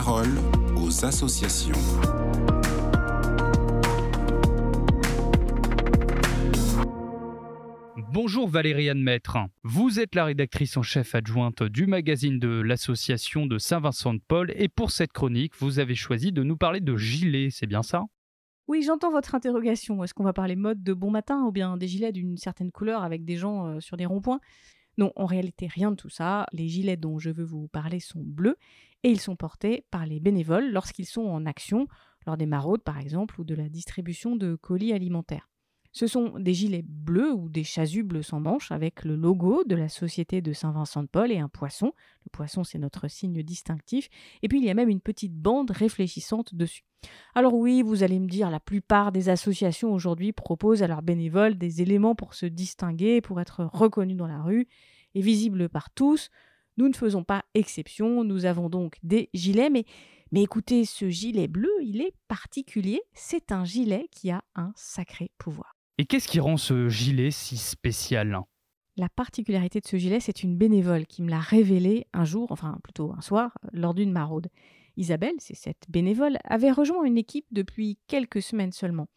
parole aux associations. Bonjour Valériane Maître. Vous êtes la rédactrice en chef adjointe du magazine de l'association de Saint-Vincent-de-Paul et pour cette chronique, vous avez choisi de nous parler de gilets, c'est bien ça Oui, j'entends votre interrogation. Est-ce qu'on va parler mode de bon matin ou bien des gilets d'une certaine couleur avec des gens euh, sur des ronds-points non, en réalité, rien de tout ça. Les gilets dont je veux vous parler sont bleus et ils sont portés par les bénévoles lorsqu'ils sont en action, lors des maraudes par exemple ou de la distribution de colis alimentaires. Ce sont des gilets bleus ou des chasubles sans manches avec le logo de la société de Saint-Vincent-de-Paul et un poisson. Le poisson, c'est notre signe distinctif. Et puis, il y a même une petite bande réfléchissante dessus. Alors oui, vous allez me dire, la plupart des associations aujourd'hui proposent à leurs bénévoles des éléments pour se distinguer, pour être reconnus dans la rue et visibles par tous. Nous ne faisons pas exception, nous avons donc des gilets, mais, mais écoutez, ce gilet bleu, il est particulier, c'est un gilet qui a un sacré pouvoir. Et qu'est-ce qui rend ce gilet si spécial La particularité de ce gilet, c'est une bénévole qui me l'a révélé un jour, enfin plutôt un soir, lors d'une maraude. Isabelle, c'est cette bénévole, avait rejoint une équipe depuis quelques semaines seulement.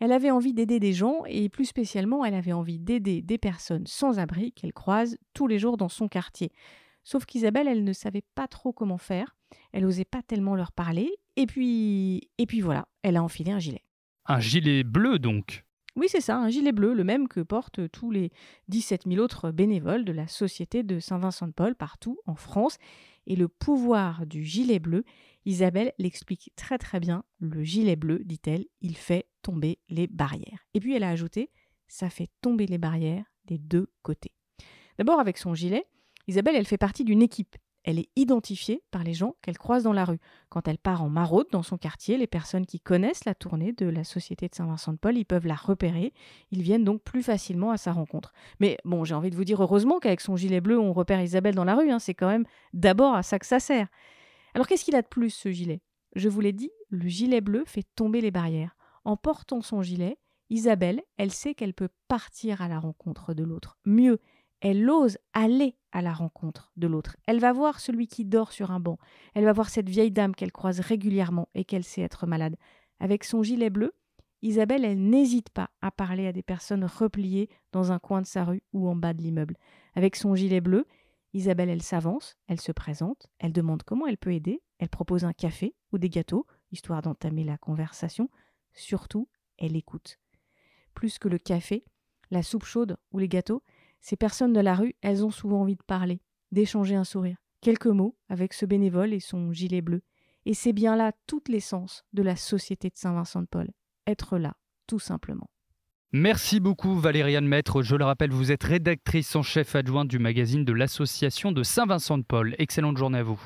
Elle avait envie d'aider des gens et plus spécialement, elle avait envie d'aider des personnes sans abri qu'elle croise tous les jours dans son quartier. Sauf qu'Isabelle, elle ne savait pas trop comment faire, elle n'osait pas tellement leur parler, et puis... et puis voilà, elle a enfilé un gilet. Un gilet bleu donc oui, c'est ça, un gilet bleu, le même que portent tous les 17 000 autres bénévoles de la Société de Saint-Vincent-de-Paul partout en France. Et le pouvoir du gilet bleu, Isabelle l'explique très très bien. Le gilet bleu, dit-elle, il fait tomber les barrières. Et puis elle a ajouté, ça fait tomber les barrières des deux côtés. D'abord avec son gilet, Isabelle, elle fait partie d'une équipe elle est identifiée par les gens qu'elle croise dans la rue. Quand elle part en maraude dans son quartier, les personnes qui connaissent la tournée de la Société de Saint-Vincent-de-Paul, ils peuvent la repérer. Ils viennent donc plus facilement à sa rencontre. Mais bon, j'ai envie de vous dire heureusement qu'avec son gilet bleu, on repère Isabelle dans la rue. Hein. C'est quand même d'abord à ça que ça sert. Alors qu'est-ce qu'il a de plus, ce gilet Je vous l'ai dit, le gilet bleu fait tomber les barrières. En portant son gilet, Isabelle, elle sait qu'elle peut partir à la rencontre de l'autre. Mieux, elle ose aller à la rencontre de l'autre. Elle va voir celui qui dort sur un banc. Elle va voir cette vieille dame qu'elle croise régulièrement et qu'elle sait être malade. Avec son gilet bleu, Isabelle, elle n'hésite pas à parler à des personnes repliées dans un coin de sa rue ou en bas de l'immeuble. Avec son gilet bleu, Isabelle, elle s'avance, elle se présente, elle demande comment elle peut aider, elle propose un café ou des gâteaux, histoire d'entamer la conversation. Surtout, elle écoute. Plus que le café, la soupe chaude ou les gâteaux, ces personnes de la rue, elles ont souvent envie de parler, d'échanger un sourire, quelques mots avec ce bénévole et son gilet bleu. Et c'est bien là toute l'essence de la société de Saint-Vincent de Paul, être là, tout simplement. Merci beaucoup Valériane Maître. Je le rappelle, vous êtes rédactrice en chef adjointe du magazine de l'association de Saint-Vincent de Paul. Excellente journée à vous.